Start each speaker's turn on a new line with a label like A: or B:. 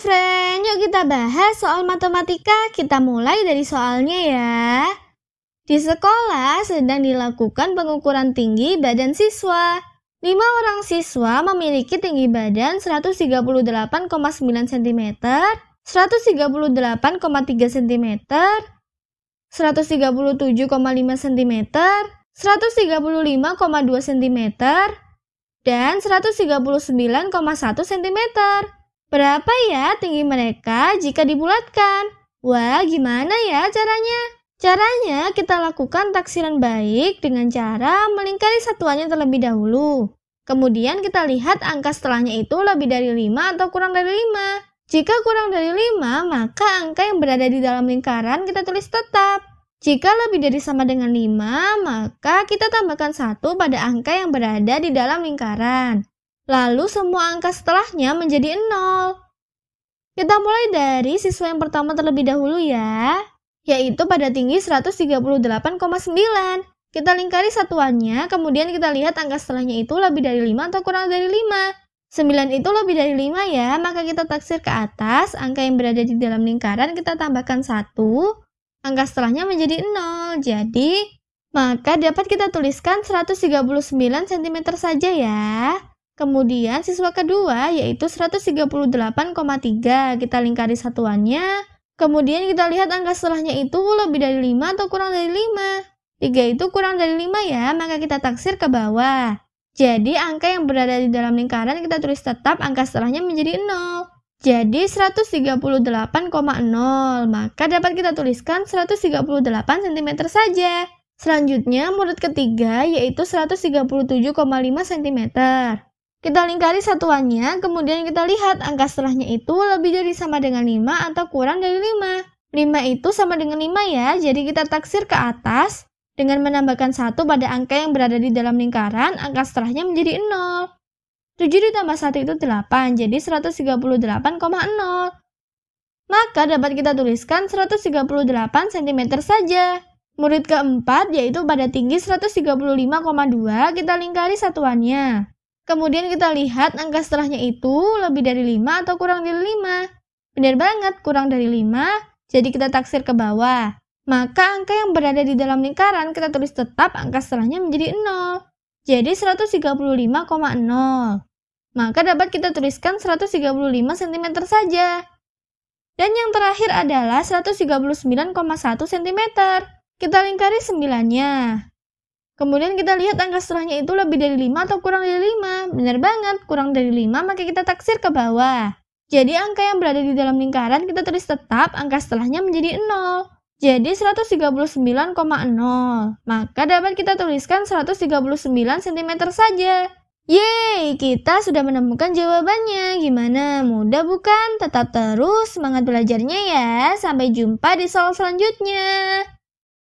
A: friend, yuk kita bahas soal matematika. Kita mulai dari soalnya ya. Di sekolah sedang dilakukan pengukuran tinggi badan siswa. 5 orang siswa memiliki tinggi badan 138,9 cm, 138,3 cm, 137,5 cm, 135,2 cm, dan 139,1 cm. Berapa ya tinggi mereka jika dibulatkan? Wah, gimana ya caranya? Caranya kita lakukan taksiran baik dengan cara melingkari satuannya terlebih dahulu. Kemudian kita lihat angka setelahnya itu lebih dari 5 atau kurang dari 5. Jika kurang dari 5, maka angka yang berada di dalam lingkaran kita tulis tetap. Jika lebih dari sama dengan 5, maka kita tambahkan 1 pada angka yang berada di dalam lingkaran. Lalu semua angka setelahnya menjadi 0. Kita mulai dari siswa yang pertama terlebih dahulu ya, yaitu pada tinggi 138,9. Kita lingkari satuannya, kemudian kita lihat angka setelahnya itu lebih dari 5 atau kurang dari 5. 9 itu lebih dari 5 ya, maka kita taksir ke atas, angka yang berada di dalam lingkaran kita tambahkan 1, angka setelahnya menjadi 0. Jadi, maka dapat kita tuliskan 139 cm saja ya. Kemudian siswa kedua yaitu 138,3 kita lingkari satuannya. Kemudian kita lihat angka setelahnya itu lebih dari 5 atau kurang dari 5. 3 itu kurang dari 5 ya, maka kita taksir ke bawah. Jadi angka yang berada di dalam lingkaran kita tulis tetap angka setelahnya menjadi 0. Jadi 138,0 maka dapat kita tuliskan 138 cm saja. Selanjutnya murid ketiga yaitu 137,5 cm. Kita lingkari satuannya, kemudian kita lihat angka setelahnya itu lebih dari sama dengan 5 atau kurang dari 5. 5 itu sama dengan 5 ya, jadi kita taksir ke atas dengan menambahkan 1 pada angka yang berada di dalam lingkaran, angka setelahnya menjadi 0. 7 ditambah 1 itu 8, jadi 138,0. Maka dapat kita tuliskan 138 cm saja. Murid keempat yaitu pada tinggi 135,2 kita lingkari satuannya. Kemudian kita lihat angka setelahnya itu lebih dari 5 atau kurang dari 5. Benar banget, kurang dari 5. Jadi kita taksir ke bawah. Maka angka yang berada di dalam lingkaran kita tulis tetap angka setelahnya menjadi 0. Jadi 135,0. Maka dapat kita tuliskan 135 cm saja. Dan yang terakhir adalah 139,1 cm. Kita lingkari sembilannya. Kemudian kita lihat angka setelahnya itu lebih dari 5 atau kurang dari 5. Benar banget, kurang dari 5 maka kita taksir ke bawah. Jadi angka yang berada di dalam lingkaran kita tulis tetap, angka setelahnya menjadi 0. Jadi 139,0. Maka dapat kita tuliskan 139 cm saja. Yeay, kita sudah menemukan jawabannya. Gimana? Mudah bukan? Tetap terus semangat belajarnya ya. Sampai jumpa di soal selanjutnya.